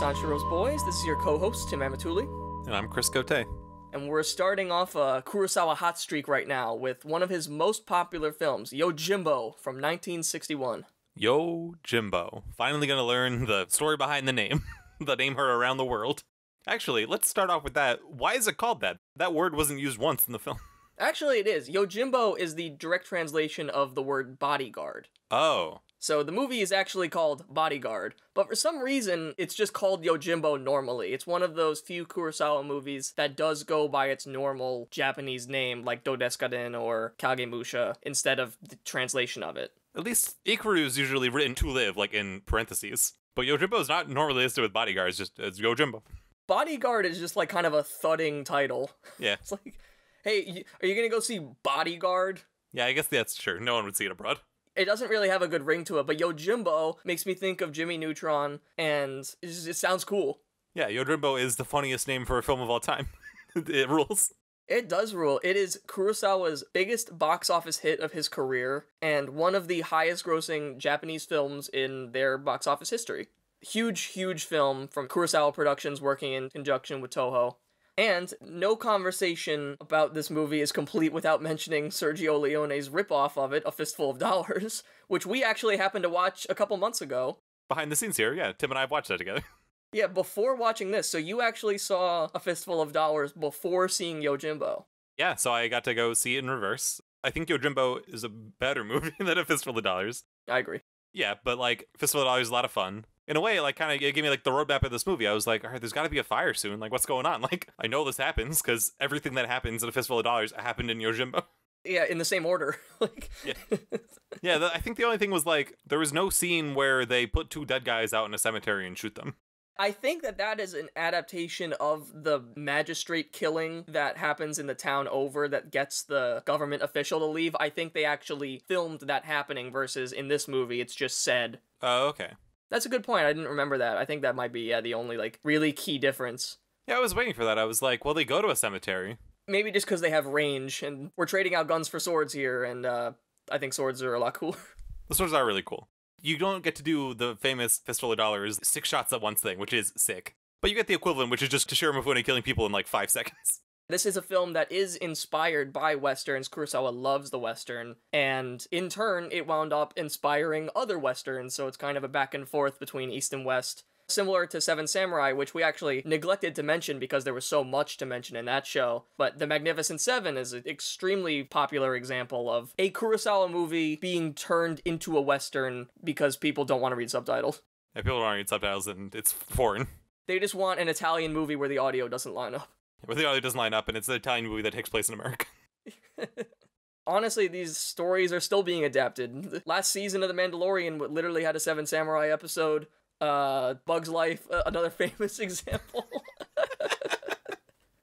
Rose Boys. This is your co-host Tim Amatuli, and I'm Chris Cote. And we're starting off a Kurosawa hot streak right now with one of his most popular films, Yo Jimbo, from 1961. Yo Jimbo. Finally going to learn the story behind the name, the name her around the world. Actually, let's start off with that. Why is it called that? That word wasn't used once in the film. Actually, it is. Yo Jimbo is the direct translation of the word bodyguard. Oh, so the movie is actually called Bodyguard, but for some reason, it's just called Yojimbo normally. It's one of those few Kurosawa movies that does go by its normal Japanese name, like Dodeskaden or Kagemusha, instead of the translation of it. At least Ikuru is usually written to live, like in parentheses. But Yojimbo is not normally listed with Bodyguard, it's just it's Yojimbo. Bodyguard is just like kind of a thudding title. Yeah. it's like, hey, are you gonna go see Bodyguard? Yeah, I guess that's true. No one would see it abroad. It doesn't really have a good ring to it, but Yo Jimbo makes me think of Jimmy Neutron, and it, just, it sounds cool. Yeah, Yo Jimbo is the funniest name for a film of all time. it rules. It does rule. It is Kurosawa's biggest box office hit of his career and one of the highest grossing Japanese films in their box office history. Huge, huge film from Kurosawa Productions working in conjunction with Toho. And no conversation about this movie is complete without mentioning Sergio Leone's ripoff of it, A Fistful of Dollars, which we actually happened to watch a couple months ago. Behind the scenes here, yeah. Tim and I have watched that together. yeah, before watching this. So you actually saw A Fistful of Dollars before seeing Yojimbo. Yeah, so I got to go see it in reverse. I think Yojimbo is a better movie than A Fistful of Dollars. I agree. Yeah, but like Fistful of Dollars is a lot of fun in a way, like kind of it gave me like the roadmap of this movie. I was like, all right, there's got to be a fire soon. Like, what's going on? Like, I know this happens because everything that happens in A Fistful of Dollars happened in Yojimbo. Yeah, in the same order. like, yeah, yeah the, I think the only thing was like there was no scene where they put two dead guys out in a cemetery and shoot them. I think that that is an adaptation of the magistrate killing that happens in the town over that gets the government official to leave. I think they actually filmed that happening versus in this movie it's just said. Oh, okay. That's a good point. I didn't remember that. I think that might be yeah, the only like really key difference. Yeah, I was waiting for that. I was like, well, they go to a cemetery. Maybe just because they have range, and we're trading out guns for swords here, and uh, I think swords are a lot cooler. The swords are really cool. You don't get to do the famous pistol of dollars six shots at once thing, which is sick. But you get the equivalent, which is just Toshiro Mifune killing people in like five seconds. This is a film that is inspired by Westerns. Kurosawa loves the Western, and in turn, it wound up inspiring other Westerns, so it's kind of a back and forth between East and West similar to Seven Samurai, which we actually neglected to mention because there was so much to mention in that show. But The Magnificent Seven is an extremely popular example of a Kurosawa movie being turned into a Western because people don't want to read subtitles. If people don't want to read subtitles, and it's foreign. They just want an Italian movie where the audio doesn't line up where the audio doesn't line up, and it's an Italian movie that takes place in America. Honestly, these stories are still being adapted. Last season of The Mandalorian literally had a Seven Samurai episode. Uh, Bug's Life, uh, another famous example.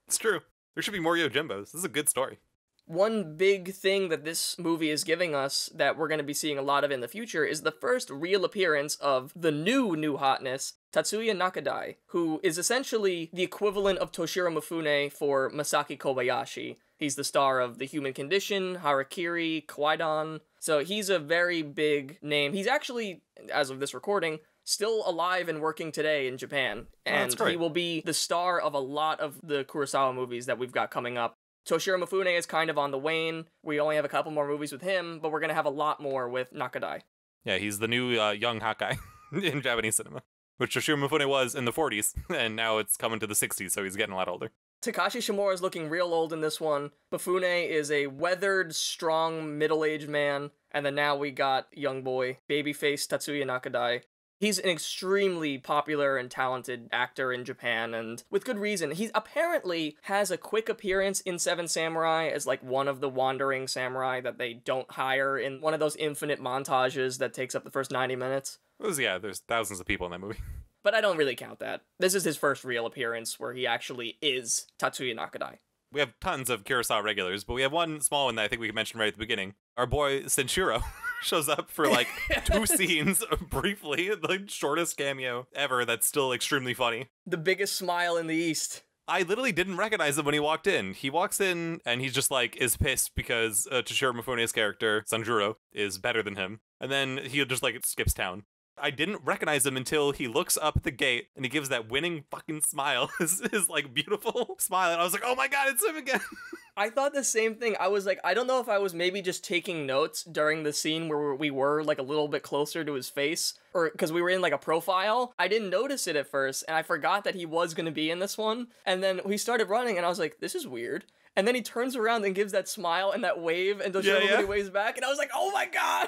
it's true. There should be more Yojimbos. This is a good story. One big thing that this movie is giving us that we're going to be seeing a lot of in the future is the first real appearance of the new new hotness, Tatsuya Nakadai, who is essentially the equivalent of Toshiro Mifune for Masaki Kobayashi. He's the star of The Human Condition, Harakiri, Kwaidan. So he's a very big name. He's actually, as of this recording, still alive and working today in Japan. Oh, and oh, he will be the star of a lot of the Kurosawa movies that we've got coming up. Toshiro Mifune is kind of on the wane. We only have a couple more movies with him, but we're going to have a lot more with Nakadai. Yeah, he's the new uh, young Hawkeye in Japanese cinema which Toshiro Mifune was in the 40s, and now it's coming to the 60s, so he's getting a lot older. Takashi Shimura is looking real old in this one. Bafune is a weathered, strong, middle-aged man, and then now we got young boy, babyface Tatsuya Nakadai. He's an extremely popular and talented actor in Japan, and with good reason. He apparently has a quick appearance in Seven Samurai as like one of the wandering samurai that they don't hire in one of those infinite montages that takes up the first 90 minutes was, yeah, there's thousands of people in that movie. But I don't really count that. This is his first real appearance where he actually is Tatsuya Nakadai. We have tons of Kurosawa regulars, but we have one small one that I think we can mention right at the beginning. Our boy Senshiro shows up for like two scenes briefly, the shortest cameo ever that's still extremely funny. The biggest smile in the East. I literally didn't recognize him when he walked in. He walks in and he's just like is pissed because uh, Toshiro Mifune's character Sanjuro is better than him, and then he just like skips town. I didn't recognize him until he looks up at the gate and he gives that winning fucking smile, his, his like beautiful smile. And I was like, oh my God, it's him again. I thought the same thing. I was like, I don't know if I was maybe just taking notes during the scene where we were like a little bit closer to his face or because we were in like a profile. I didn't notice it at first and I forgot that he was going to be in this one. And then we started running and I was like, this is weird. And then he turns around and gives that smile and that wave and does yeah, everybody yeah. waves back. And I was like, oh my God.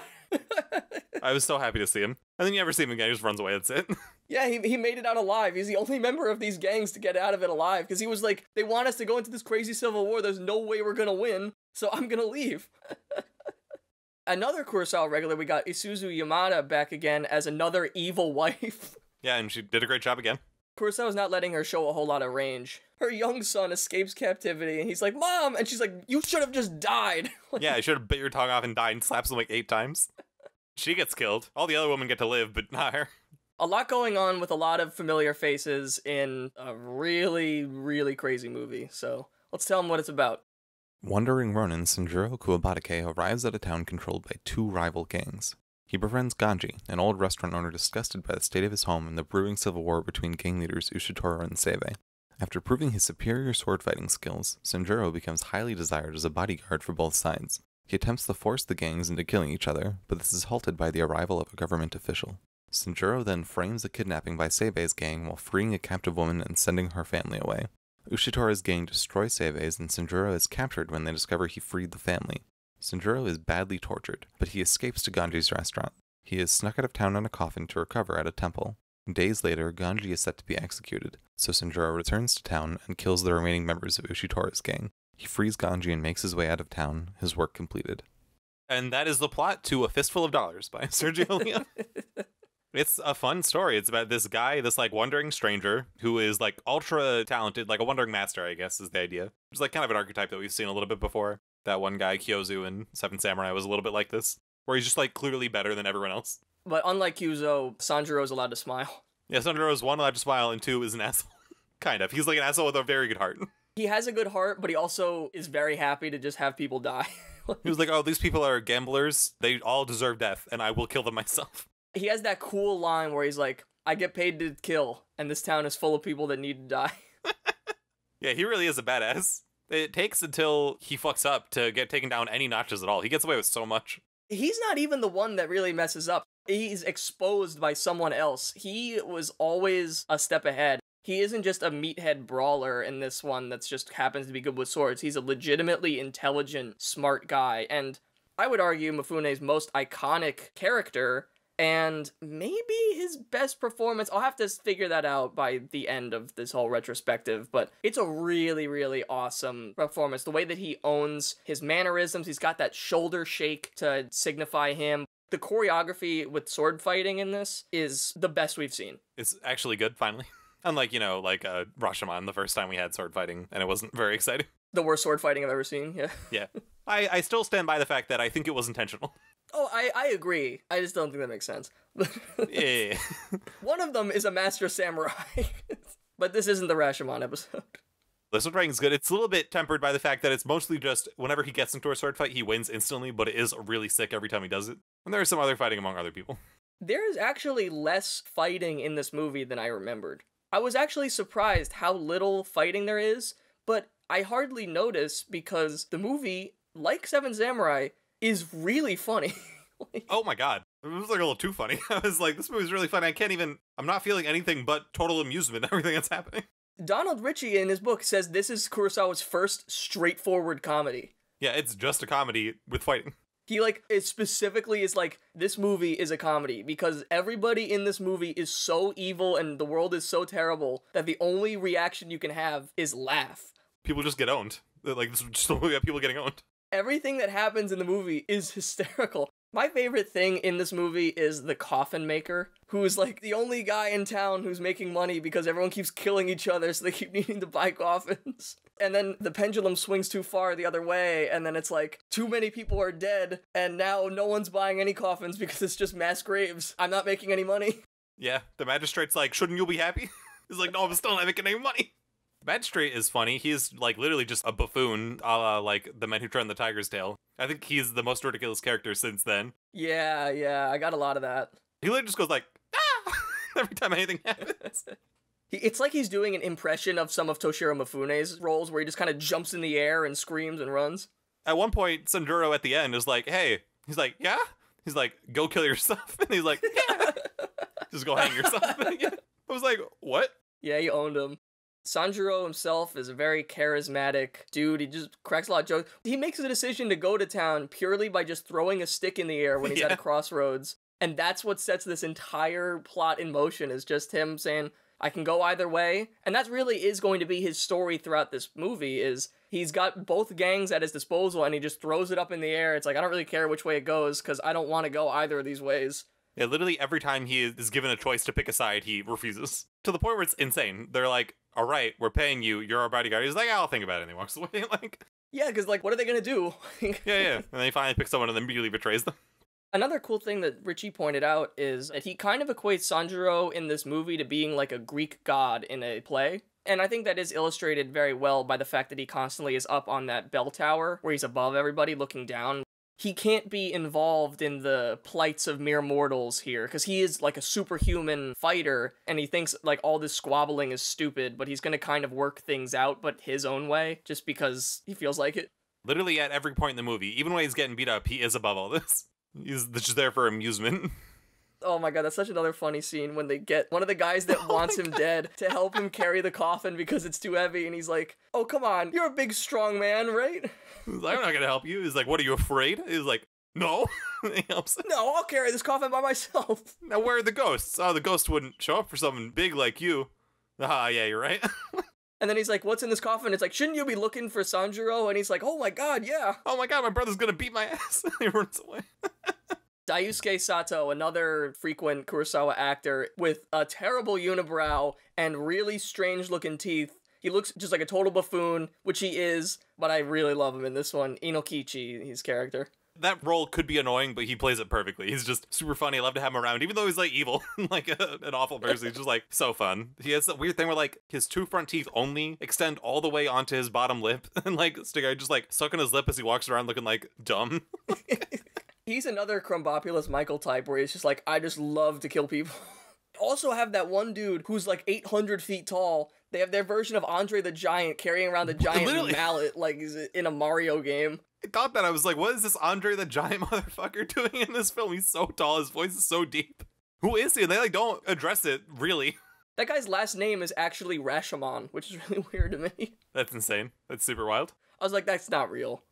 I was so happy to see him. And then you never see him again. He just runs away. That's it. yeah, he, he made it out alive. He's the only member of these gangs to get out of it alive because he was like, they want us to go into this crazy civil war. There's no way we're going to win. So I'm going to leave. another Kurosawa regular, we got Isuzu Yamada back again as another evil wife. Yeah, and she did a great job again. Kurosawa's not letting her show a whole lot of range her young son escapes captivity and he's like, Mom! And she's like, You should have just died. like, yeah, you should have bit your tongue off and died and slaps him like eight times. She gets killed. All the other women get to live, but not her. A lot going on with a lot of familiar faces in a really, really crazy movie. So let's tell them what it's about. Wandering Ronin Sanjuro Kuwabatake arrives at a town controlled by two rival gangs. He befriends Ganji, an old restaurant owner disgusted by the state of his home and the brewing civil war between gang leaders Ushitora and Seve. After proving his superior sword fighting skills, Sanjuro becomes highly desired as a bodyguard for both sides. He attempts to force the gangs into killing each other, but this is halted by the arrival of a government official. Sanjuro then frames the kidnapping by Sebei's gang while freeing a captive woman and sending her family away. Ushitora's gang destroys Sebei's, and Sanjuro is captured when they discover he freed the family. Sanjuro is badly tortured, but he escapes to Ganji's restaurant. He is snuck out of town on a coffin to recover at a temple. Days later, Ganji is set to be executed, so Sanjuro returns to town and kills the remaining members of Ushitora's gang. He frees Ganji and makes his way out of town, his work completed. And that is the plot to A Fistful of Dollars by Sergio Leone. It's a fun story. It's about this guy, this like wandering stranger who is like ultra talented, like a wandering master, I guess is the idea. It's like kind of an archetype that we've seen a little bit before. That one guy, Kyozu in Seven Samurai, was a little bit like this, where he's just like clearly better than everyone else. But unlike Yuzo, Sanjiro's allowed to smile. Yeah, Sanjiro's one allowed to smile, and two is an asshole. kind of. He's like an asshole with a very good heart. He has a good heart, but he also is very happy to just have people die. he was like, "Oh, these people are gamblers. They all deserve death, and I will kill them myself." He has that cool line where he's like, "I get paid to kill, and this town is full of people that need to die." yeah, he really is a badass. It takes until he fucks up to get taken down any notches at all. He gets away with so much. He's not even the one that really messes up he's exposed by someone else. He was always a step ahead. He isn't just a meathead brawler in this one that's just happens to be good with swords. He's a legitimately intelligent, smart guy. And I would argue Mifune's most iconic character and maybe his best performance. I'll have to figure that out by the end of this whole retrospective, but it's a really, really awesome performance. The way that he owns his mannerisms, he's got that shoulder shake to signify him. The choreography with sword fighting in this is the best we've seen. It's actually good, finally. Unlike, you know, like uh, Rashomon, the first time we had sword fighting, and it wasn't very exciting. The worst sword fighting I've ever seen, yeah. yeah. I, I still stand by the fact that I think it was intentional. Oh, I, I agree. I just don't think that makes sense. yeah. One of them is a master samurai, but this isn't the Rashomon episode. This one ranking is good. It's a little bit tempered by the fact that it's mostly just whenever he gets into a sword fight, he wins instantly, but it is really sick every time he does it. And there is some other fighting among other people. There is actually less fighting in this movie than I remembered. I was actually surprised how little fighting there is, but I hardly notice because the movie, like Seven Samurai, is really funny. like, oh my god. It was like a little too funny. I was like, this movie's really funny. I can't even, I'm not feeling anything but total amusement, everything that's happening. Donald Ritchie in his book says this is Kurosawa's first straightforward comedy. Yeah, it's just a comedy with fighting. He like it specifically is like this movie is a comedy because everybody in this movie is so evil and the world is so terrible that the only reaction you can have is laugh. People just get owned. Like this is just we movie people getting owned. Everything that happens in the movie is hysterical. My favorite thing in this movie is the coffin maker, who's like the only guy in town who's making money because everyone keeps killing each other, so they keep needing to buy coffins. And then the pendulum swings too far the other way, and then it's like too many people are dead, and now no one's buying any coffins because it's just mass graves. I'm not making any money. Yeah, the magistrate's like, shouldn't you be happy? He's like, no, I'm still not making any money. Magistrate is funny. He's like literally just a buffoon, a la like the man who turned the tiger's tail. I think he's the most ridiculous character since then. Yeah, yeah, I got a lot of that. He literally just goes like, ah! every time anything happens. It's like he's doing an impression of some of Toshiro Mifune's roles where he just kind of jumps in the air and screams and runs. At one point, Sanduro at the end is like, hey, he's like, yeah? He's like, go kill yourself. And he's like, yeah. just go hang yourself. I was like, what? Yeah, you owned him. Sanjuro himself is a very charismatic dude. He just cracks a lot of jokes. He makes a decision to go to town purely by just throwing a stick in the air when he's yeah. at a crossroads. And that's what sets this entire plot in motion is just him saying, I can go either way. And that really is going to be his story throughout this movie is he's got both gangs at his disposal and he just throws it up in the air. It's like I don't really care which way it goes cuz I don't want to go either of these ways. Yeah, literally every time he is given a choice to pick a side, he refuses. To the point where it's insane. They're like, all right, we're paying you, you're our bodyguard. He's like, I'll think about it, and he walks away. like, yeah, because like, what are they gonna do? yeah, yeah. And then he finally picks someone, and then immediately betrays them. Another cool thing that Richie pointed out is that he kind of equates Sanjuro in this movie to being like a Greek god in a play. And I think that is illustrated very well by the fact that he constantly is up on that bell tower where he's above everybody looking down he can't be involved in the plights of mere mortals here because he is like a superhuman fighter and he thinks like all this squabbling is stupid but he's going to kind of work things out but his own way just because he feels like it literally at every point in the movie even when he's getting beat up he is above all this he's just there for amusement Oh my god, that's such another funny scene when they get one of the guys that oh wants him dead to help him carry the coffin because it's too heavy, and he's like, "Oh come on, you're a big strong man, right?" Like, I'm not gonna help you. He's like, "What are you afraid?" He's like, "No." he helps. No, I'll carry this coffin by myself. Now where are the ghosts? Oh, the ghost wouldn't show up for something big like you. Ah, uh, yeah, you're right. And then he's like, "What's in this coffin?" It's like, "Shouldn't you be looking for Sanjuro?" And he's like, "Oh my god, yeah." Oh my god, my brother's gonna beat my ass. he runs away. Daisuke Sato, another frequent Kurosawa actor with a terrible unibrow and really strange looking teeth. He looks just like a total buffoon, which he is, but I really love him in this one. Inokichi, his character that role could be annoying, but he plays it perfectly. He's just super funny. I love to have him around, even though he's like evil, like a, an awful person. He's just like so fun. He has that weird thing where like his two front teeth only extend all the way onto his bottom lip, and like stick out, just like sucking his lip as he walks around looking like dumb. He's another Crumbopulous Michael type where he's just like, I just love to kill people. also have that one dude who's like 800 feet tall. They have their version of Andre the Giant carrying around a giant Literally. mallet like in a Mario game. I thought that I was like, what is this Andre the Giant motherfucker doing in this film? He's so tall, his voice is so deep. Who is he? And they like don't address it really. That guy's last name is actually Rashomon, which is really weird to me. That's insane. That's super wild. I was like, that's not real.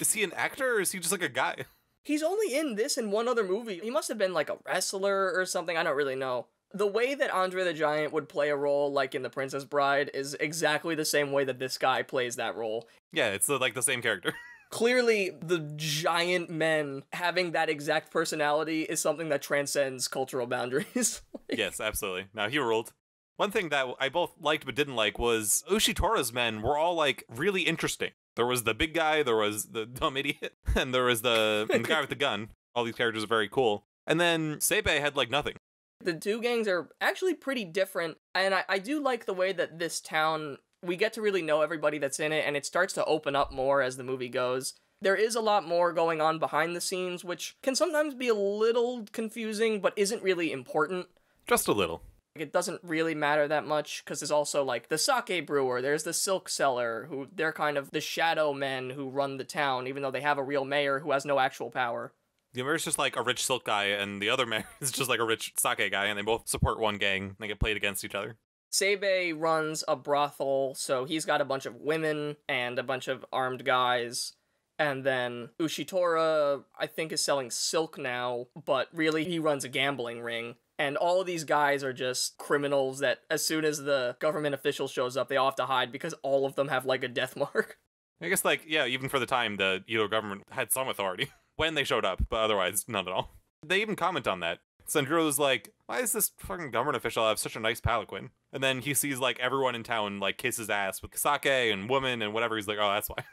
is he an actor or is he just like a guy? He's only in this and one other movie. He must have been like a wrestler or something. I don't really know. The way that Andre the Giant would play a role, like in The Princess Bride, is exactly the same way that this guy plays that role. Yeah, it's uh, like the same character. Clearly, the giant men having that exact personality is something that transcends cultural boundaries. like... Yes, absolutely. Now he ruled. One thing that I both liked but didn't like was Ushitora's men were all like really interesting. There was the big guy, there was the dumb idiot, and there was the, the guy with the gun. All these characters are very cool. And then Sepe had like nothing. The two gangs are actually pretty different, and I, I do like the way that this town, we get to really know everybody that's in it, and it starts to open up more as the movie goes. There is a lot more going on behind the scenes, which can sometimes be a little confusing, but isn't really important. Just a little. It doesn't really matter that much because there's also like the sake brewer, there's the silk seller, who they're kind of the shadow men who run the town, even though they have a real mayor who has no actual power. The mayor's just like a rich silk guy, and the other mayor is just like a rich sake guy, and they both support one gang. And they get played against each other. Sebe runs a brothel, so he's got a bunch of women and a bunch of armed guys. And then Ushitora, I think, is selling silk now, but really he runs a gambling ring. And all of these guys are just criminals that as soon as the government official shows up, they all have to hide because all of them have like a death mark. I guess like yeah, even for the time the Edo government had some authority when they showed up, but otherwise none at all. They even comment on that. Sanjiro's like, why does this fucking government official have such a nice palanquin? And then he sees like everyone in town like kiss his ass with sake and woman and whatever. He's like, oh, that's why.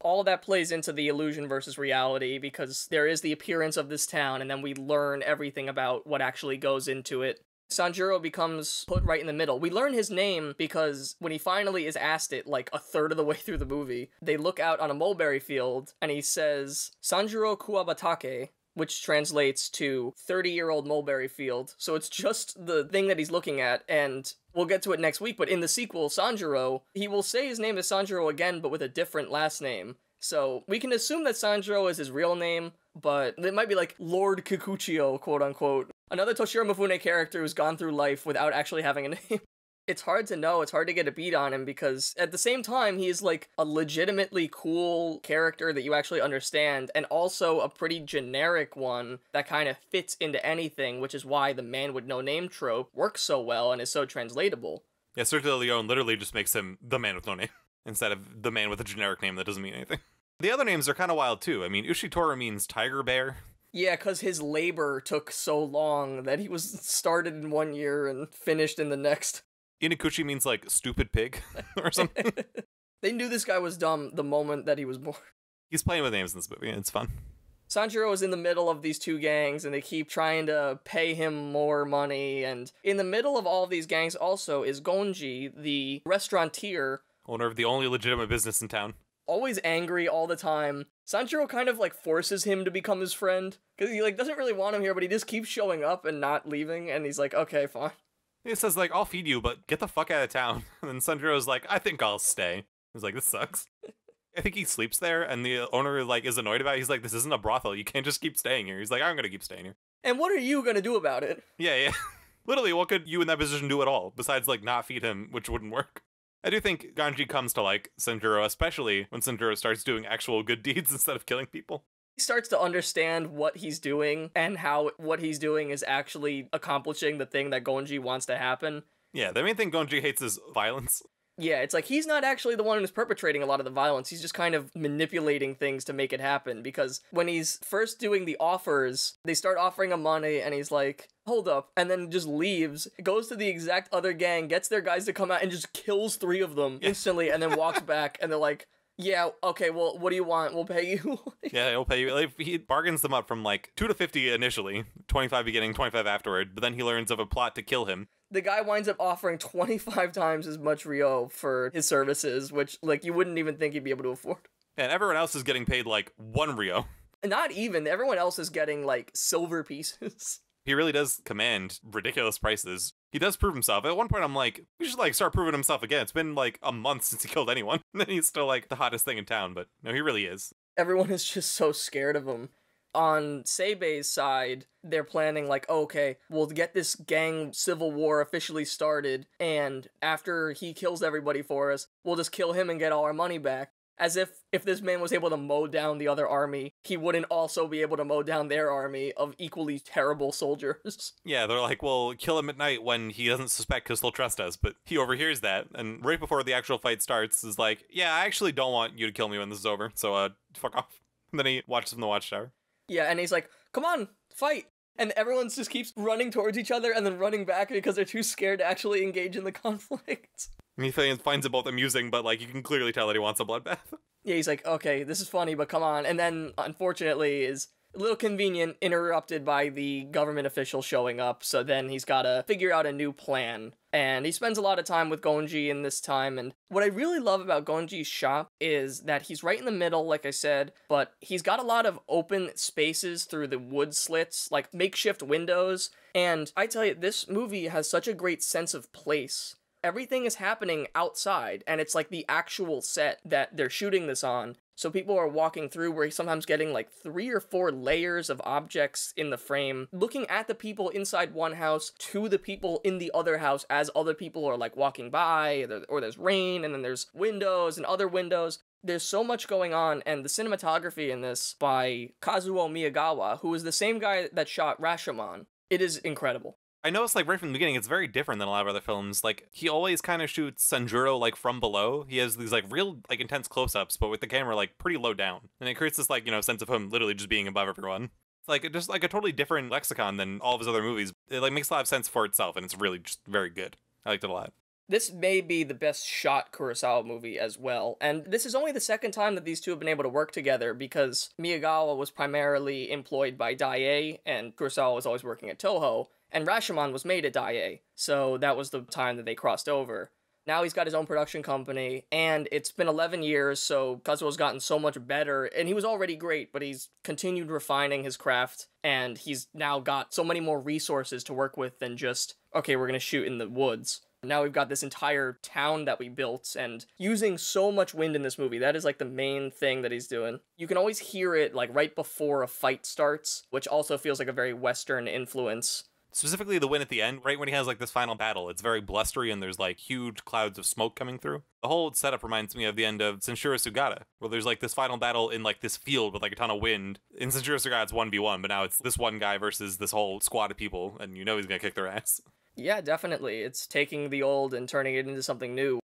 all that plays into the illusion versus reality because there is the appearance of this town and then we learn everything about what actually goes into it. Sanjuro becomes put right in the middle. We learn his name because when he finally is asked it, like a third of the way through the movie, they look out on a mulberry field and he says, Sanjuro Kuwabatake, which translates to 30 year old mulberry field. So it's just the thing that he's looking at, and we'll get to it next week. But in the sequel, Sanjuro, he will say his name is Sanjuro again, but with a different last name. So we can assume that Sanjuro is his real name, but it might be like Lord Kikuchio, quote unquote. Another Toshiro Mifune character who's gone through life without actually having a name it's hard to know. It's hard to get a beat on him because at the same time, he's like a legitimately cool character that you actually understand, and also a pretty generic one that kind of fits into anything, which is why the man with no name trope works so well and is so translatable. Yeah, Cirque Leone Leon literally just makes him the man with no name instead of the man with a generic name that doesn't mean anything. The other names are kind of wild too. I mean, Ushitora means tiger bear. Yeah, because his labor took so long that he was started in one year and finished in the next. Inakuchi means like stupid pig or something. they knew this guy was dumb the moment that he was born. He's playing with names in this movie, and it's fun. Sanjiro is in the middle of these two gangs, and they keep trying to pay him more money. And in the middle of all of these gangs, also is Gonji, the restauranteer, owner of the only legitimate business in town. Always angry all the time. Sanjiro kind of like forces him to become his friend because he like doesn't really want him here, but he just keeps showing up and not leaving. And he's like, okay, fine. He says, like, I'll feed you, but get the fuck out of town. And Sanjiro's like, I think I'll stay. He's like, this sucks. I think he sleeps there, and the owner, like, is annoyed about it. He's like, this isn't a brothel. You can't just keep staying here. He's like, I'm gonna keep staying here. And what are you gonna do about it? Yeah, yeah. Literally, what could you in that position do at all, besides, like, not feed him, which wouldn't work? I do think Ganji comes to like Sanjuro, especially when Sanjuro starts doing actual good deeds instead of killing people starts to understand what he's doing and how what he's doing is actually accomplishing the thing that Gonji wants to happen. Yeah, the main thing Gonji hates is violence. Yeah, it's like he's not actually the one who's perpetrating a lot of the violence. He's just kind of manipulating things to make it happen because when he's first doing the offers, they start offering him money and he's like, hold up, and then just leaves, goes to the exact other gang, gets their guys to come out and just kills three of them yeah. instantly and then walks back and they're like, yeah, okay, well, what do you want? We'll pay you. yeah, he'll pay you. Like, he bargains them up from like 2 to 50 initially, 25 beginning, 25 afterward, but then he learns of a plot to kill him. The guy winds up offering 25 times as much Rio for his services, which, like, you wouldn't even think he'd be able to afford. And everyone else is getting paid like 1 Rio. Not even. Everyone else is getting like silver pieces. He really does command ridiculous prices he does prove himself. At one point, I'm like, we should like start proving himself again. It's been like a month since he killed anyone, and then he's still like the hottest thing in town. But no, he really is. Everyone is just so scared of him. On Seibei's side, they're planning like, okay, we'll get this gang civil war officially started, and after he kills everybody for us, we'll just kill him and get all our money back as if if this man was able to mow down the other army, he wouldn't also be able to mow down their army of equally terrible soldiers. Yeah, they're like, well, kill him at night when he doesn't suspect because they will trust us. But he overhears that, and right before the actual fight starts, is like, yeah, I actually don't want you to kill me when this is over, so uh, fuck off. And then he watches from the watchtower. Yeah, and he's like, come on, fight. And everyone just keeps running towards each other and then running back because they're too scared to actually engage in the conflict. And he finds it both amusing, but like you can clearly tell that he wants a bloodbath. Yeah, he's like, okay, this is funny, but come on. And then unfortunately is a little convenient, interrupted by the government official showing up. So then he's got to figure out a new plan. And he spends a lot of time with Gonji in this time. And what I really love about Gonji's shop is that he's right in the middle, like I said, but he's got a lot of open spaces through the wood slits, like makeshift windows. And I tell you, this movie has such a great sense of place everything is happening outside and it's like the actual set that they're shooting this on. So people are walking through, we're sometimes getting like three or four layers of objects in the frame, looking at the people inside one house to the people in the other house as other people are like walking by, or there's rain, and then there's windows and other windows. There's so much going on, and the cinematography in this by Kazuo Miyagawa, who is the same guy that shot Rashomon, it is incredible. I noticed like right from the beginning, it's very different than a lot of other films. Like he always kind of shoots Sanjuro like from below. He has these like real like intense close-ups, but with the camera like pretty low down, and it creates this like you know sense of him literally just being above everyone. It's like just like a totally different lexicon than all of his other movies. It like makes a lot of sense for itself, and it's really just very good. I liked it a lot. This may be the best shot Kurosawa movie as well, and this is only the second time that these two have been able to work together because Miyagawa was primarily employed by Daiei, and Kurosawa was always working at Toho, and Rashomon was made at Daiei, so that was the time that they crossed over. Now he's got his own production company, and it's been 11 years, so Kazuo's gotten so much better, and he was already great, but he's continued refining his craft, and he's now got so many more resources to work with than just, okay, we're gonna shoot in the woods. Now we've got this entire town that we built and using so much wind in this movie. That is like the main thing that he's doing. You can always hear it like right before a fight starts, which also feels like a very Western influence specifically the win at the end, right when he has like this final battle. It's very blustery and there's like huge clouds of smoke coming through. The whole setup reminds me of the end of Senshura Sugata, where there's like this final battle in like this field with like a ton of wind. In Senshura Sugata, it's 1v1, but now it's this one guy versus this whole squad of people, and you know he's gonna kick their ass. Yeah, definitely. It's taking the old and turning it into something new.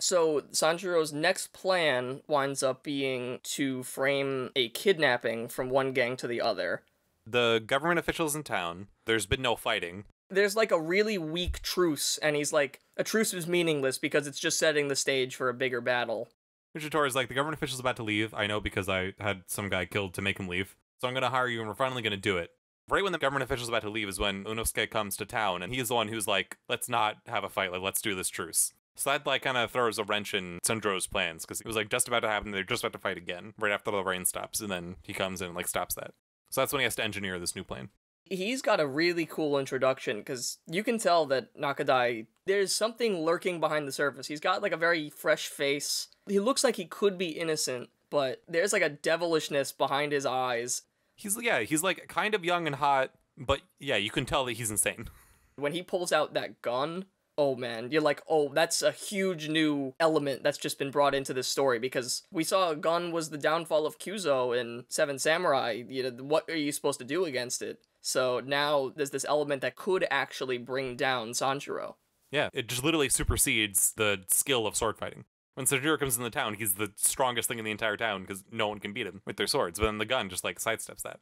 So Sanjiro's next plan winds up being to frame a kidnapping from one gang to the other. The government officials in town, there's been no fighting. There's like a really weak truce, and he's like, a truce is meaningless because it's just setting the stage for a bigger battle. Richard is like, the government official's about to leave. I know because I had some guy killed to make him leave. So I'm going to hire you, and we're finally going to do it right when the government official's about to leave is when Unosuke comes to town, and he's the one who's like, let's not have a fight, like, let's do this truce. So that like kind of throws a wrench in Sundro's plans because it was like just about to happen. They're just about to fight again right after the rain stops, and then he comes in and like stops that. So that's when he has to engineer this new plan. He's got a really cool introduction because you can tell that Nakadai there's something lurking behind the surface. He's got like a very fresh face. He looks like he could be innocent, but there's like a devilishness behind his eyes he's yeah, he's like kind of young and hot, but yeah, you can tell that he's insane. When he pulls out that gun, oh man, you're like, oh, that's a huge new element that's just been brought into this story because we saw gun was the downfall of Kuzo in Seven Samurai. You know, what are you supposed to do against it? So now there's this element that could actually bring down Sanjuro. Yeah, it just literally supersedes the skill of sword fighting. When Sajiro comes in the town, he's the strongest thing in the entire town because no one can beat him with their swords. But then the gun just like sidesteps that.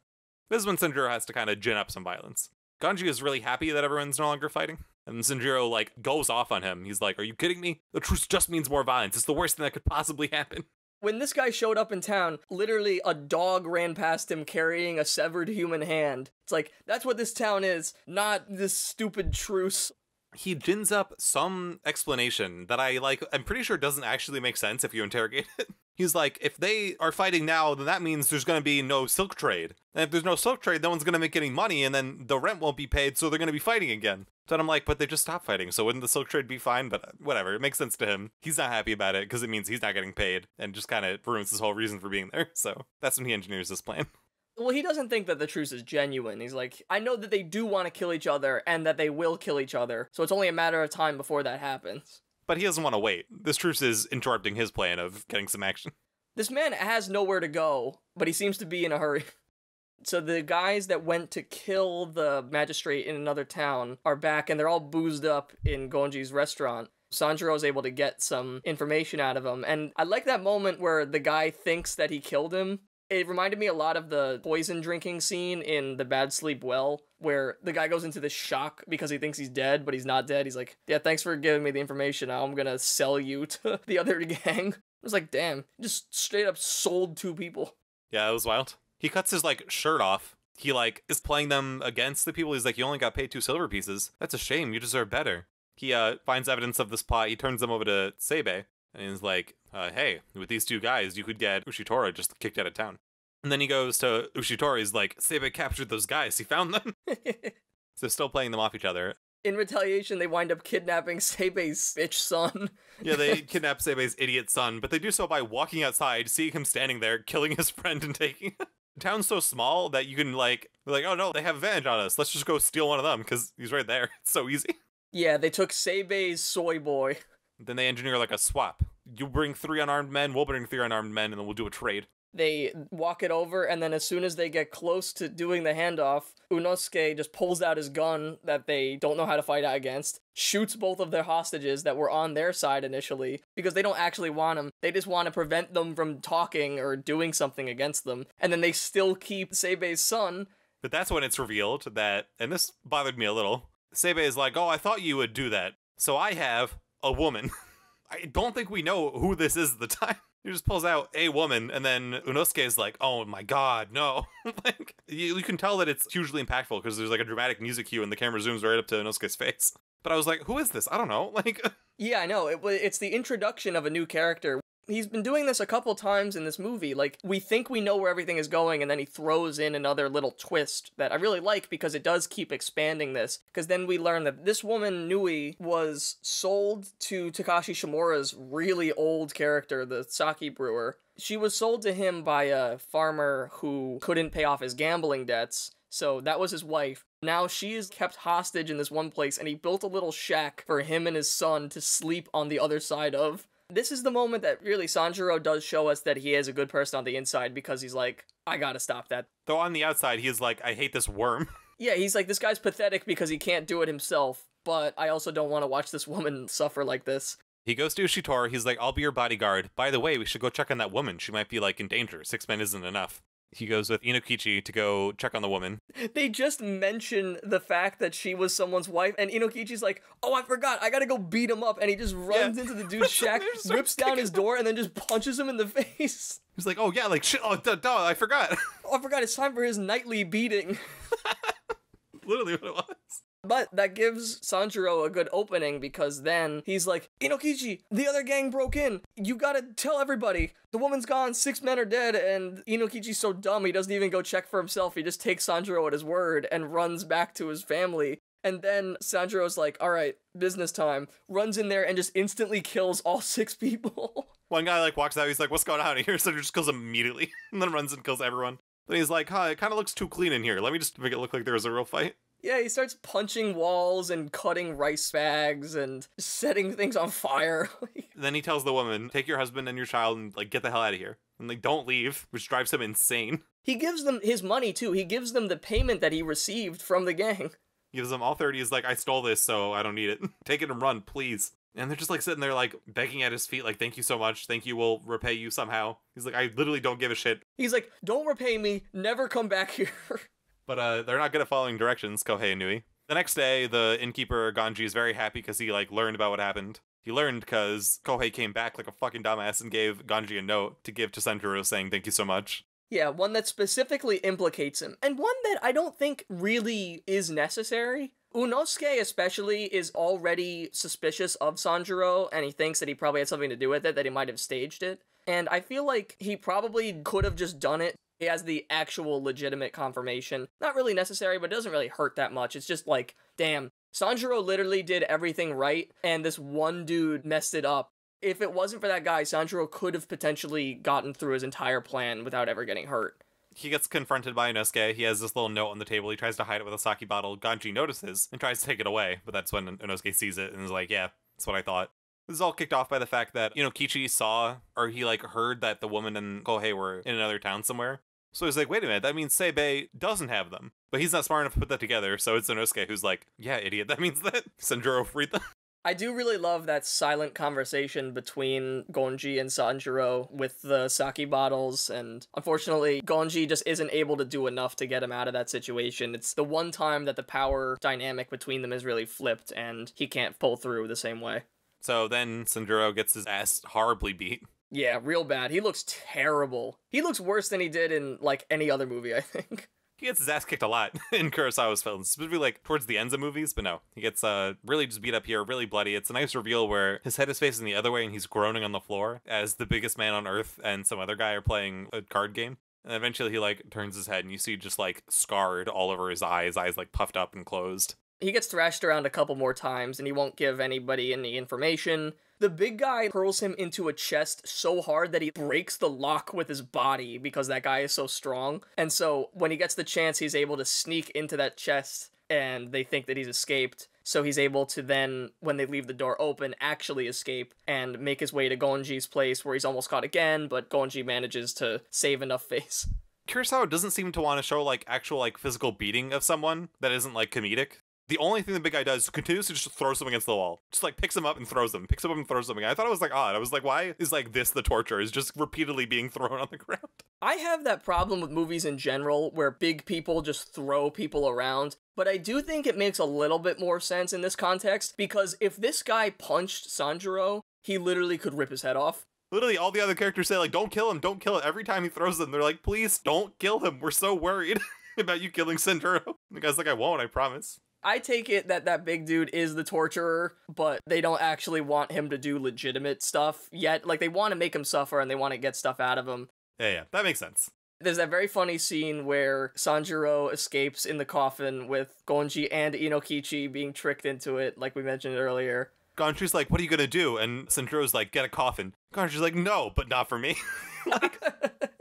This is when Sanjiro has to kind of gin up some violence. Ganji is really happy that everyone's no longer fighting. And Sanjiro like goes off on him. He's like, Are you kidding me? The truce just means more violence. It's the worst thing that could possibly happen. When this guy showed up in town, literally a dog ran past him carrying a severed human hand. It's like, that's what this town is, not this stupid truce he gins up some explanation that I like I'm pretty sure doesn't actually make sense if you interrogate it. He's like, if they are fighting now, then that means there's gonna be no silk trade. And if there's no silk trade, no one's gonna make any money and then the rent won't be paid, so they're gonna be fighting again. So I'm like, but they just stopped fighting, so wouldn't the silk trade be fine? But uh, whatever, it makes sense to him. He's not happy about it because it means he's not getting paid and just kind of ruins his whole reason for being there. So that's when he engineers this plan well, he doesn't think that the truce is genuine. He's like, I know that they do want to kill each other and that they will kill each other, so it's only a matter of time before that happens. But he doesn't want to wait. This truce is interrupting his plan of getting some action. This man has nowhere to go, but he seems to be in a hurry. So the guys that went to kill the magistrate in another town are back and they're all boozed up in Gonji's restaurant. Sanjiro is able to get some information out of him. And I like that moment where the guy thinks that he killed him it reminded me a lot of the poison drinking scene in The Bad Sleep Well, where the guy goes into this shock because he thinks he's dead, but he's not dead. He's like, Yeah, thanks for giving me the information. Now I'm gonna sell you to the other gang. I was like, damn, just straight up sold two people. Yeah, it was wild. He cuts his like shirt off. He like is playing them against the people. He's like, You only got paid two silver pieces. That's a shame, you deserve better. He uh, finds evidence of this plot. He turns them over to Sebe, and he's like, uh, "Hey, with these two guys, you could get Ushitora just kicked out of town." And then he goes to Ushitora. He's like, "Seiba captured those guys. He found them." so still playing them off each other. In retaliation, they wind up kidnapping Seibe's bitch son. yeah, they kidnap Seibe's idiot son, but they do so by walking outside, seeing him standing there, killing his friend, and taking. town's so small that you can like, like, oh no, they have advantage on us. Let's just go steal one of them because he's right there. It's so easy. Yeah, they took Seibe's soy boy. Then they engineer like a swap. You bring three unarmed men, we'll bring three unarmed men, and then we'll do a trade. They walk it over, and then as soon as they get close to doing the handoff, Unosuke just pulls out his gun that they don't know how to fight against, shoots both of their hostages that were on their side initially, because they don't actually want them. They just want to prevent them from talking or doing something against them. And then they still keep Sebe's son. But that's when it's revealed that, and this bothered me a little, Sebe is like, oh, I thought you would do that. So I have a woman. I don't think we know who this is at the time. He just pulls out a woman, and then Unosuke is like, "Oh my god, no!" like you, you, can tell that it's hugely impactful because there's like a dramatic music cue, and the camera zooms right up to Unosuke's face. But I was like, "Who is this? I don't know." Like, yeah, I know. It, it's the introduction of a new character he's been doing this a couple times in this movie. Like, we think we know where everything is going, and then he throws in another little twist that I really like because it does keep expanding this. Because then we learn that this woman, Nui, was sold to Takashi Shimura's really old character, the sake brewer. She was sold to him by a farmer who couldn't pay off his gambling debts. So that was his wife. Now she is kept hostage in this one place, and he built a little shack for him and his son to sleep on the other side of. This is the moment that really Sanjiro does show us that he is a good person on the inside because he's like, I gotta stop that. Though on the outside, he's like, I hate this worm. yeah, he's like, this guy's pathetic because he can't do it himself, but I also don't want to watch this woman suffer like this. He goes to Ushitora. He's like, I'll be your bodyguard. By the way, we should go check on that woman. She might be like in danger. Six men isn't enough he goes with Inokichi to go check on the woman. They just mention the fact that she was someone's wife, and Inokichi's like, "Oh, I forgot. I gotta go beat him up," and he just runs yeah. into the dude's shack, rips down his door, and then just punches him in the face. He's like, "Oh yeah, like shit. Oh, duh, duh I forgot. oh, I forgot. It's time for his nightly beating." Literally, what it was. But that gives Sanjuro a good opening because then he's like, Inokichi, the other gang broke in. You gotta tell everybody. The woman's gone, six men are dead, and Inokichi's so dumb he doesn't even go check for himself. He just takes Sanjuro at his word and runs back to his family. And then Sanjiro's like, all right, business time, runs in there and just instantly kills all six people. One guy like walks out, he's like, what's going on here? he just kills immediately and then runs and kills everyone. Then he's like, huh, it kind of looks too clean in here. Let me just make it look like there was a real fight. Yeah, he starts punching walls and cutting rice bags and setting things on fire. then he tells the woman, "Take your husband and your child and like get the hell out of here." And like don't leave, which drives him insane. He gives them his money too. He gives them the payment that he received from the gang. Gives them all 30. He's like, "I stole this, so I don't need it. Take it and run, please." And they're just like sitting there, like begging at his feet, like, thank you so much. Thank you. We'll repay you somehow. He's like, I literally don't give a shit. He's like, don't repay me. Never come back here. But uh, they're not good at following directions, Kohei and Nui. The next day, the innkeeper Ganji is very happy because he like learned about what happened. He learned because Kohei came back like a fucking dumbass and gave Ganji a note to give to Senjuro saying thank you so much. Yeah, one that specifically implicates him, and one that I don't think really is necessary. Unosuke especially is already suspicious of Sanjuro, and he thinks that he probably had something to do with it, that he might have staged it. And I feel like he probably could have just done it he has the actual legitimate confirmation. Not really necessary, but it doesn't really hurt that much. It's just like, damn, Sanjiro literally did everything right, and this one dude messed it up. If it wasn't for that guy, Sanjiro could have potentially gotten through his entire plan without ever getting hurt. He gets confronted by Inosuke. He has this little note on the table. He tries to hide it with a sake bottle. Ganji notices and tries to take it away, but that's when Inosuke sees it and is like, yeah, that's what I thought. This is all kicked off by the fact that, you know, Kichi saw or he like heard that the woman and Kohei were in another town somewhere. So he's like, wait a minute, that means Seibei doesn't have them. But he's not smart enough to put that together, so it's Inosuke who's like, yeah, idiot, that means that Sanjuro freed them. I do really love that silent conversation between Gonji and Sanjuro with the sake bottles, and unfortunately, Gonji just isn't able to do enough to get him out of that situation. It's the one time that the power dynamic between them is really flipped, and he can't pull through the same way. So then Sanjuro gets his ass horribly beat yeah, real bad. He looks terrible. He looks worse than he did in like any other movie, I think. He gets his ass kicked a lot in Kurosawa's films, specifically like towards the ends of movies, but no. He gets uh really just beat up here, really bloody. It's a nice reveal where his head is facing the other way and he's groaning on the floor as the biggest man on earth and some other guy are playing a card game. And eventually he like turns his head and you see just like scarred all over his eyes, eyes like puffed up and closed. He gets thrashed around a couple more times and he won't give anybody any information. The big guy hurls him into a chest so hard that he breaks the lock with his body because that guy is so strong. And so when he gets the chance, he's able to sneak into that chest and they think that he's escaped. So he's able to then, when they leave the door open, actually escape and make his way to Gonji's place where he's almost caught again, but Gonji manages to save enough face. Kurosawa doesn't seem to want to show like actual like physical beating of someone that isn't like comedic the only thing the big guy does is continues to just throw something against the wall. Just like picks him up and throws him. picks him up and throws something. I thought it was like odd. I was like, why is like this the torture? Is just repeatedly being thrown on the ground. I have that problem with movies in general where big people just throw people around. But I do think it makes a little bit more sense in this context because if this guy punched Sanjuro, he literally could rip his head off literally all the other characters say like don't kill him don't kill him every time he throws them they're like please don't kill him we're so worried about you killing Sanjuro. the guy's like i won't i promise I take it that that big dude is the torturer, but they don't actually want him to do legitimate stuff yet. Like, they want to make him suffer and they want to get stuff out of him. Yeah, yeah, that makes sense. There's that very funny scene where Sanjiro escapes in the coffin with Gonji and Inokichi being tricked into it, like we mentioned earlier. Gonji's like, What are you going to do? And Sanjiro's like, Get a coffin. Gonji's like, No, but not for me. like,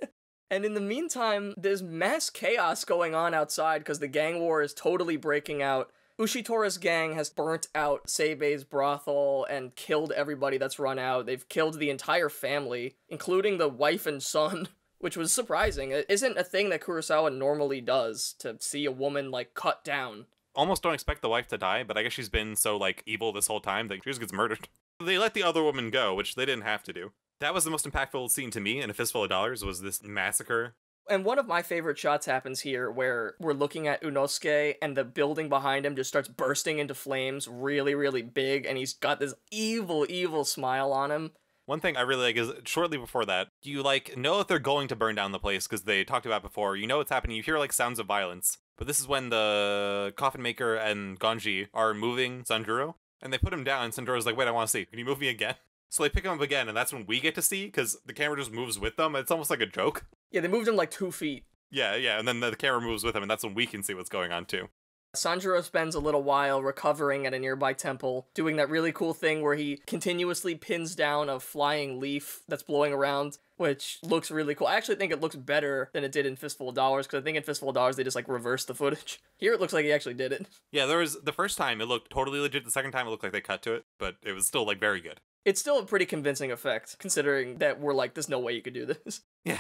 And in the meantime, there's mass chaos going on outside because the gang war is totally breaking out. Ushitora's gang has burnt out Seibei's brothel and killed everybody that's run out. They've killed the entire family, including the wife and son, which was surprising. It isn't a thing that Kurosawa normally does to see a woman like cut down. Almost don't expect the wife to die, but I guess she's been so like evil this whole time that she just gets murdered. They let the other woman go, which they didn't have to do that was the most impactful scene to me in a fistful of dollars was this massacre and one of my favorite shots happens here where we're looking at Unosuke and the building behind him just starts bursting into flames really, really big, and he's got this evil, evil smile on him. One thing I really like is shortly before that, you like know if they're going to burn down the place because they talked about before. You know what's happening. You hear like sounds of violence, but this is when the coffin maker and Ganji are moving Sanjuro, and they put him down. And Sanjuro's like, "Wait, I want to see. Can you move me again?" So they pick him up again, and that's when we get to see because the camera just moves with them. It's almost like a joke. Yeah, they moved him like two feet. Yeah, yeah, and then the camera moves with him, and that's when we can see what's going on too. Sanjuro spends a little while recovering at a nearby temple, doing that really cool thing where he continuously pins down a flying leaf that's blowing around, which looks really cool. I actually think it looks better than it did in Fistful of Dollars, because I think in Fistful of Dollars they just like reversed the footage. Here it looks like he actually did it. Yeah, there was the first time it looked totally legit, the second time it looked like they cut to it, but it was still like very good. It's still a pretty convincing effect, considering that we're like, there's no way you could do this. Yeah.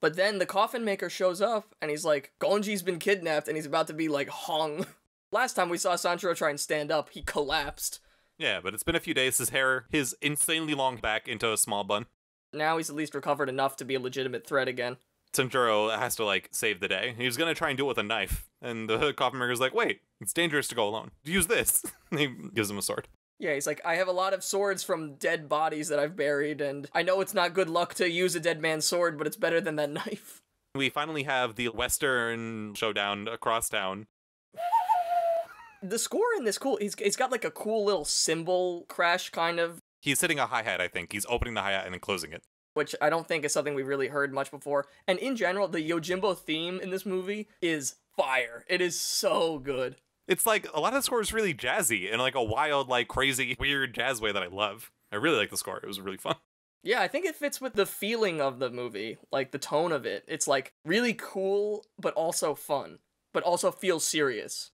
But then the coffin maker shows up and he's like, Gonji's been kidnapped and he's about to be like hung. Last time we saw Sancho try and stand up, he collapsed. Yeah, but it's been a few days his hair, his insanely long back into a small bun. Now he's at least recovered enough to be a legitimate threat again. Sanjuro has to like save the day. He's gonna try and do it with a knife, and the coffin maker's like, "Wait, it's dangerous to go alone. Use this." he gives him a sword. Yeah, he's like, I have a lot of swords from dead bodies that I've buried, and I know it's not good luck to use a dead man's sword, but it's better than that knife. We finally have the Western showdown across town. the score in this cool, he's, he's got like a cool little cymbal crash kind of. He's hitting a hi hat, I think. He's opening the hi hat and then closing it which I don't think is something we've really heard much before. And in general, the Yojimbo theme in this movie is fire. It is so good. It's like a lot of the score is really jazzy and like a wild, like crazy, weird jazz way that I love. I really like the score. It was really fun. Yeah, I think it fits with the feeling of the movie, like the tone of it. It's like really cool, but also fun, but also feels serious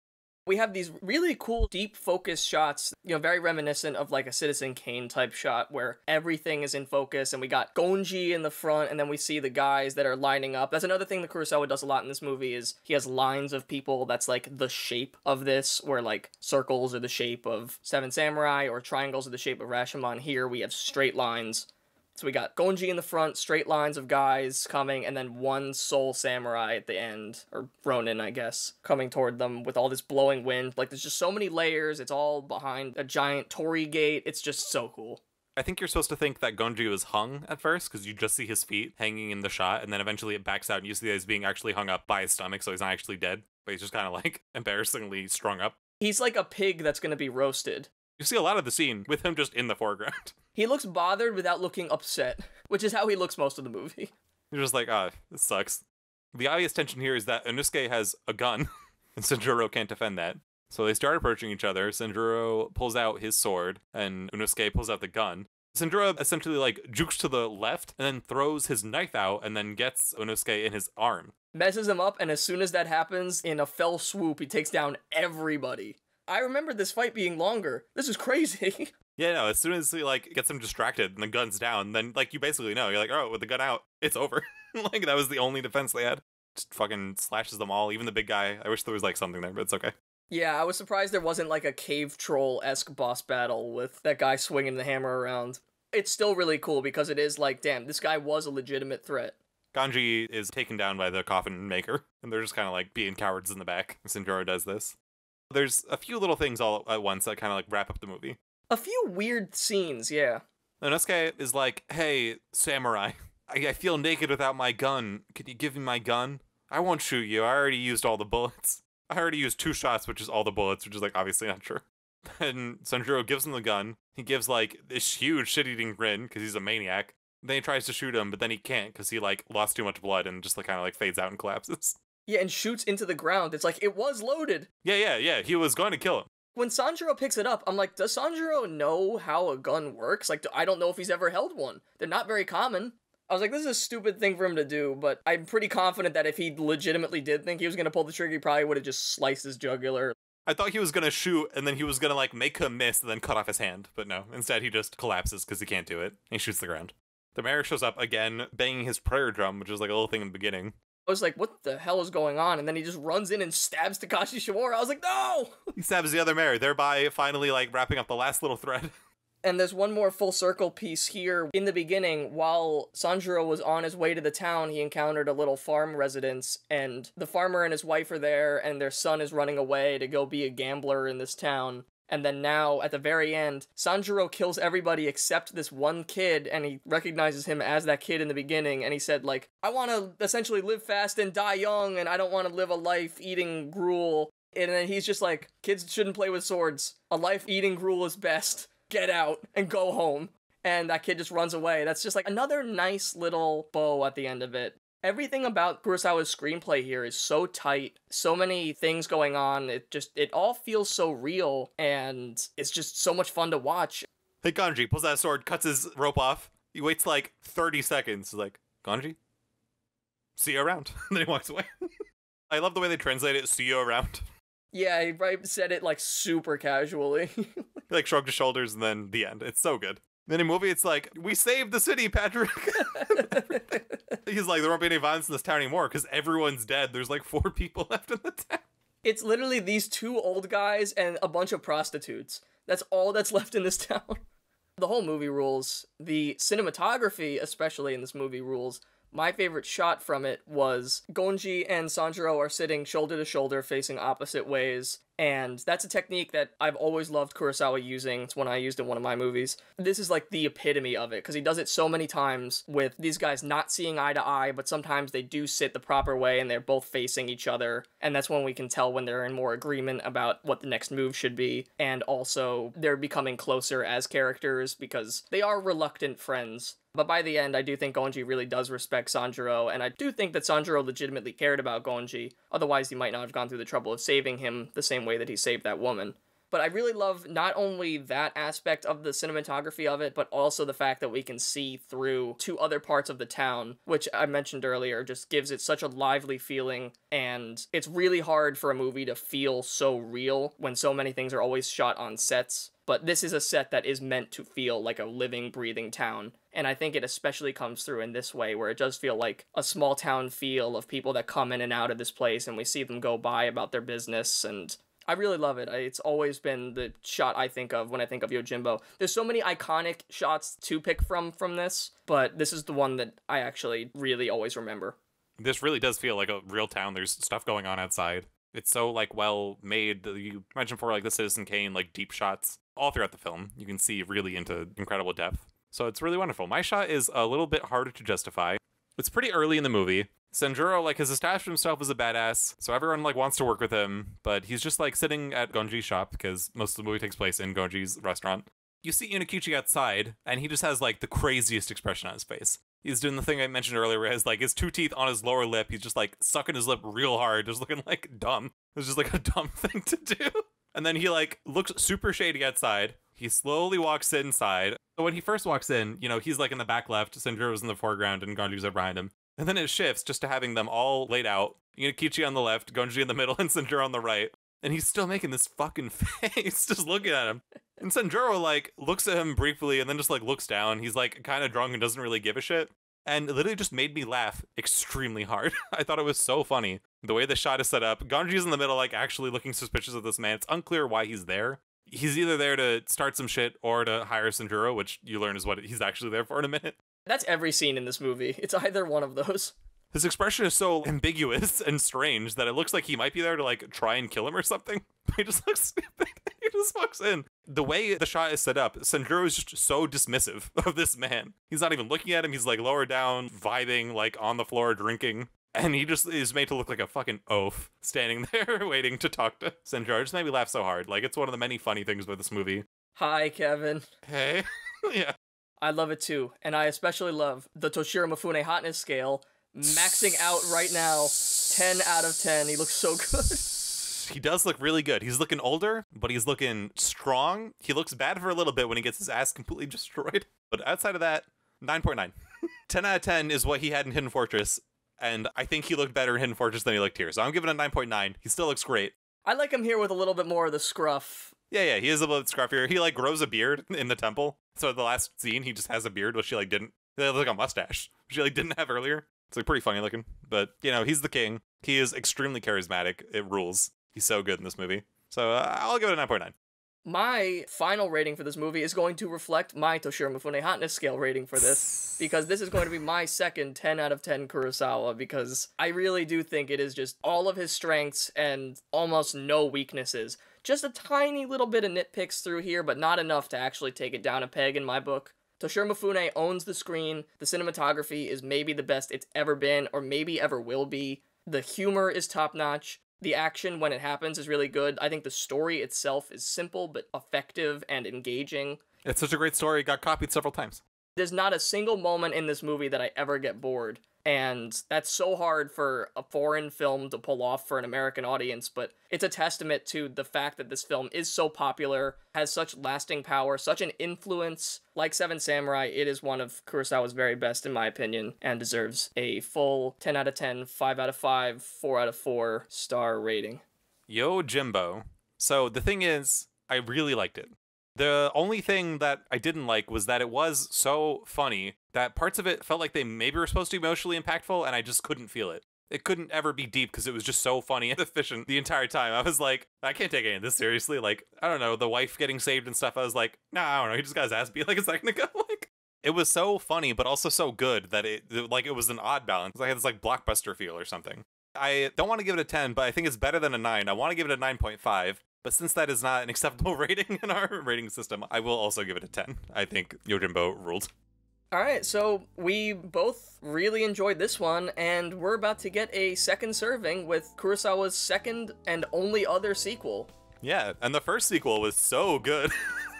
we have these really cool deep focus shots you know very reminiscent of like a citizen kane type shot where everything is in focus and we got gonji in the front and then we see the guys that are lining up that's another thing that kurosawa does a lot in this movie is he has lines of people that's like the shape of this where like circles are the shape of seven samurai or triangles are the shape of rashomon here we have straight lines so we got Gonji in the front, straight lines of guys coming, and then one soul samurai at the end, or Ronin, I guess, coming toward them with all this blowing wind. Like, there's just so many layers. It's all behind a giant Torii gate. It's just so cool. I think you're supposed to think that Gonji was hung at first because you just see his feet hanging in the shot, and then eventually it backs out and you see that he's being actually hung up by his stomach, so he's not actually dead, but he's just kind of like embarrassingly strung up. He's like a pig that's going to be roasted. You see a lot of the scene with him just in the foreground. He looks bothered without looking upset, which is how he looks most of the movie. You're just like, ah, oh, this sucks. The obvious tension here is that Onusuke has a gun, and Sanjuro can't defend that. So they start approaching each other. Sanjuro pulls out his sword, and Onusuke pulls out the gun. Sanjuro essentially like jukes to the left and then throws his knife out and then gets Onosuke in his arm. Messes him up, and as soon as that happens, in a fell swoop, he takes down everybody. I remember this fight being longer. This is crazy. Yeah, no, as soon as he like gets him distracted and the gun's down, then like you basically know, you're like, oh, with the gun out, it's over. like that was the only defense they had. Just fucking slashes them all, even the big guy. I wish there was like something there, but it's okay. Yeah, I was surprised there wasn't like a cave troll esque boss battle with that guy swinging the hammer around. It's still really cool because it is like, damn, this guy was a legitimate threat. Ganji is taken down by the coffin maker, and they're just kind of like being cowards in the back. Sinjuro does this. There's a few little things all at once that kind of like wrap up the movie. A few weird scenes, yeah. Onosuke is like, hey, samurai, I, I feel naked without my gun. Can you give me my gun? I won't shoot you. I already used all the bullets. I already used two shots, which is all the bullets, which is like obviously not true. And Sanjuro gives him the gun. He gives like this huge shit eating grin because he's a maniac. Then he tries to shoot him, but then he can't because he like lost too much blood and just like kind of like fades out and collapses. Yeah, and shoots into the ground. It's like it was loaded. Yeah, yeah, yeah. He was going to kill him. When Sanjiro picks it up, I'm like, does Sanjiro know how a gun works? Like, I don't know if he's ever held one. They're not very common. I was like, this is a stupid thing for him to do, but I'm pretty confident that if he legitimately did think he was going to pull the trigger, he probably would have just sliced his jugular. I thought he was going to shoot and then he was going to, like, make him miss and then cut off his hand, but no. Instead, he just collapses because he can't do it. He shoots the ground. The mayor shows up again, banging his prayer drum, which is like a little thing in the beginning. I was like, what the hell is going on? And then he just runs in and stabs Takashi Shimura. I was like, no! He stabs the other Mary, thereby finally like wrapping up the last little thread. And there's one more full circle piece here. In the beginning, while Sanjuro was on his way to the town, he encountered a little farm residence, and the farmer and his wife are there, and their son is running away to go be a gambler in this town. And then now, at the very end, Sanjuro kills everybody except this one kid, and he recognizes him as that kid in the beginning. And he said, like, I want to essentially live fast and die young, and I don't want to live a life eating gruel. And then he's just like, kids shouldn't play with swords. A life eating gruel is best. Get out and go home. And that kid just runs away. That's just like another nice little bow at the end of it everything about Kurosawa's screenplay here is so tight, so many things going on. It just it all feels so real and it's just so much fun to watch. Hey Ganji pulls out a sword, cuts his rope off. He waits like 30 seconds. He's like, Ganji, see you around. then he walks away. I love the way they translate it, see you around. Yeah, he said it like super casually. like shrugged his shoulders and then the end. It's so good. Then in a movie, it's like, we saved the city, Patrick. He's like, there won't be any violence in this town anymore because everyone's dead. There's like four people left in the town. It's literally these two old guys and a bunch of prostitutes. That's all that's left in this town. The whole movie rules. The cinematography, especially in this movie, rules. My favorite shot from it was Gonji and Sanjiro are sitting shoulder to shoulder, facing opposite ways, and that's a technique that I've always loved Kurosawa using. It's one I used in one of my movies. This is like the epitome of it because he does it so many times with these guys not seeing eye to eye, but sometimes they do sit the proper way and they're both facing each other. And that's when we can tell when they're in more agreement about what the next move should be. And also, they're becoming closer as characters because they are reluctant friends but by the end, I do think Gonji really does respect Sanjuro, and I do think that Sanjuro legitimately cared about Gonji, otherwise, he might not have gone through the trouble of saving him the same way that he saved that woman. But I really love not only that aspect of the cinematography of it, but also the fact that we can see through to other parts of the town, which I mentioned earlier, just gives it such a lively feeling. And it's really hard for a movie to feel so real when so many things are always shot on sets. But this is a set that is meant to feel like a living, breathing town and I think it especially comes through in this way where it does feel like a small town feel of people that come in and out of this place and we see them go by about their business and I really love it. It's always been the shot I think of when I think of Yojimbo. There's so many iconic shots to pick from from this, but this is the one that I actually really always remember. This really does feel like a real town. There's stuff going on outside. It's so like well made. You mentioned before like the Citizen Kane like deep shots all throughout the film. You can see really into incredible depth. So it's really wonderful. My shot is a little bit harder to justify. It's pretty early in the movie. Sanjuro, like, has established himself as a badass, so everyone, like, wants to work with him, but he's just, like, sitting at Gonji's shop because most of the movie takes place in Gonji's restaurant. You see Unikichi outside, and he just has, like, the craziest expression on his face. He's doing the thing I mentioned earlier where he has, like, his two teeth on his lower lip. He's just, like, sucking his lip real hard, just looking, like, dumb. It's just, like, a dumb thing to do. And then he, like, looks super shady outside, he slowly walks inside. But when he first walks in, you know, he's like in the back left, Cinderella's in the foreground, and Ganju's behind him. And then it shifts just to having them all laid out. You know, Kichi on the left, Gonji in the middle, and Sanjuro on the right. And he's still making this fucking face, just looking at him. And Sanjuro, like, looks at him briefly and then just, like, looks down. He's, like, kind of drunk and doesn't really give a shit. And literally just made me laugh extremely hard. I thought it was so funny. The way the shot is set up, Gonji's in the middle, like, actually looking suspicious of this man. It's unclear why he's there he's either there to start some shit or to hire Sanjuro, which you learn is what he's actually there for in a minute. That's every scene in this movie. It's either one of those. His expression is so ambiguous and strange that it looks like he might be there to like try and kill him or something. He just looks stupid. he just walks in. The way the shot is set up, Sanjuro is just so dismissive of this man. He's not even looking at him. He's like lower down, vibing, like on the floor, drinking and he just is made to look like a fucking oaf standing there waiting to talk to Sinjar. It just made me laugh so hard. Like it's one of the many funny things about this movie. Hi, Kevin. Hey. yeah. I love it too, and I especially love the Toshiro Mifune hotness scale maxing out right now. Ten out of ten. He looks so good. he does look really good. He's looking older, but he's looking strong. He looks bad for a little bit when he gets his ass completely destroyed. But outside of that, 9.9. 10 out of 10 is what he had in Hidden Fortress and I think he looked better in Hidden Fortress than he looked here. So I'm giving it a 9.9. He still looks great. I like him here with a little bit more of the scruff. Yeah, yeah, he is a little bit scruffier. He like grows a beard in the temple. So the last scene, he just has a beard, which she like didn't. They like a mustache, which she like didn't have earlier. It's like pretty funny looking, but you know he's the king. He is extremely charismatic. It rules. He's so good in this movie. So uh, I'll give it a 9.9 my final rating for this movie is going to reflect my Toshiro Mifune hotness scale rating for this because this is going to be my second 10 out of 10 Kurosawa because I really do think it is just all of his strengths and almost no weaknesses. Just a tiny little bit of nitpicks through here, but not enough to actually take it down a peg in my book. Toshiro Mifune owns the screen. The cinematography is maybe the best it's ever been or maybe ever will be. The humor is top notch. The action when it happens is really good. I think the story itself is simple but effective and engaging. It's such a great story. It got copied several times. There's not a single moment in this movie that I ever get bored. And that's so hard for a foreign film to pull off for an American audience, but it's a testament to the fact that this film is so popular, has such lasting power, such an influence. Like Seven Samurai, it is one of Kurosawa's very best, in my opinion, and deserves a full 10 out of 10, 5 out of 5, 4 out of 4 star rating. Yo, Jimbo. So the thing is, I really liked it. The only thing that I didn't like was that it was so funny that parts of it felt like they maybe were supposed to be emotionally impactful, and I just couldn't feel it. It couldn't ever be deep because it was just so funny and efficient the entire time. I was like, I can't take any of this seriously. Like, I don't know, the wife getting saved and stuff. I was like, nah, I don't know. He just got his ass beat like a second ago. like, it was so funny, but also so good that it, like, it was an odd balance. I had this like blockbuster feel or something. I don't want to give it a 10, but I think it's better than a 9. I want to give it a 9.5. But since that is not an acceptable rating in our rating system, I will also give it a 10. I think Yojimbo ruled. All right, so we both really enjoyed this one, and we're about to get a second serving with Kurosawa's second and only other sequel. Yeah, and the first sequel was so good.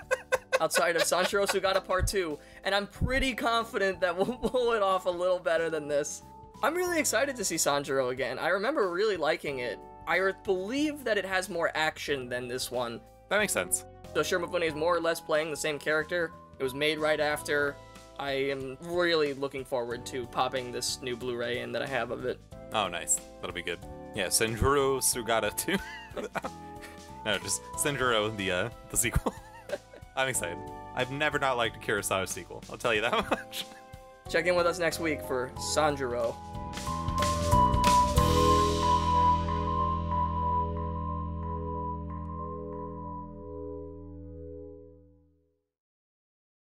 outside of got Sugata Part 2, and I'm pretty confident that we'll pull it off a little better than this. I'm really excited to see Sanjiro again. I remember really liking it. I believe that it has more action than this one. That makes sense. So Shurmafune is more or less playing the same character. It was made right after. I am really looking forward to popping this new Blu-ray in that I have of it. Oh, nice. That'll be good. Yeah, Senjuro Sugata 2. no, just Senjuro, the, uh, the sequel. I'm excited. I've never not liked a Kurosawa sequel. I'll tell you that much. Check in with us next week for Sanjuro.